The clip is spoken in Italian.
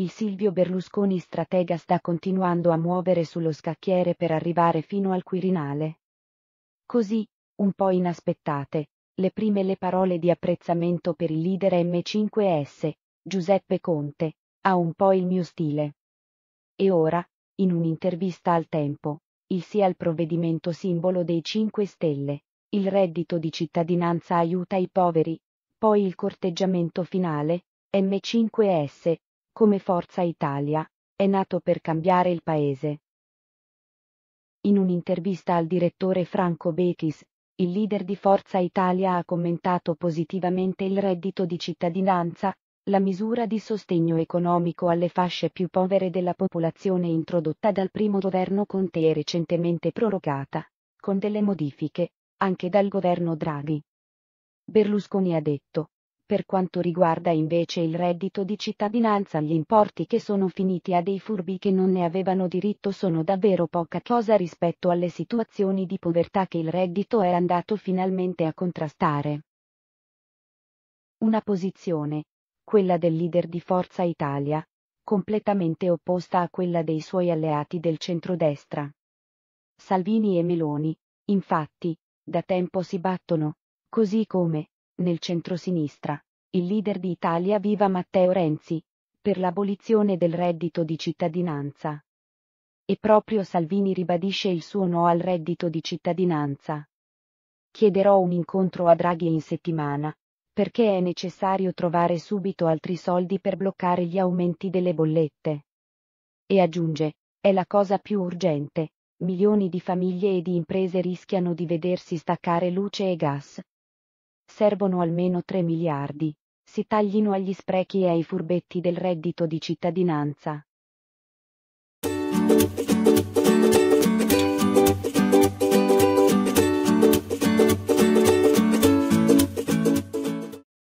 il Silvio Berlusconi stratega sta continuando a muovere sullo scacchiere per arrivare fino al Quirinale. Così, un po' inaspettate, le prime le parole di apprezzamento per il leader M5S, Giuseppe Conte, ha un po' il mio stile. E ora, in un'intervista al tempo, il sia al provvedimento simbolo dei 5 Stelle, il reddito di cittadinanza aiuta i poveri, poi il corteggiamento finale, M5S, come Forza Italia, è nato per cambiare il paese. In un'intervista al direttore Franco Bechis, il leader di Forza Italia ha commentato positivamente il reddito di cittadinanza, la misura di sostegno economico alle fasce più povere della popolazione introdotta dal primo governo Conte e recentemente prorogata, con delle modifiche, anche dal governo Draghi. Berlusconi ha detto, per quanto riguarda invece il reddito di cittadinanza gli importi che sono finiti a dei furbi che non ne avevano diritto sono davvero poca cosa rispetto alle situazioni di povertà che il reddito è andato finalmente a contrastare. Una posizione, quella del leader di Forza Italia, completamente opposta a quella dei suoi alleati del centrodestra. Salvini e Meloni, infatti, da tempo si battono, così come, nel centrosinistra, il leader di Italia Viva Matteo Renzi, per l'abolizione del reddito di cittadinanza. E proprio Salvini ribadisce il suo no al reddito di cittadinanza. Chiederò un incontro a Draghi in settimana, perché è necessario trovare subito altri soldi per bloccare gli aumenti delle bollette. E aggiunge, è la cosa più urgente, milioni di famiglie e di imprese rischiano di vedersi staccare luce e gas, servono almeno 3 miliardi, si taglino agli sprechi e ai furbetti del reddito di cittadinanza,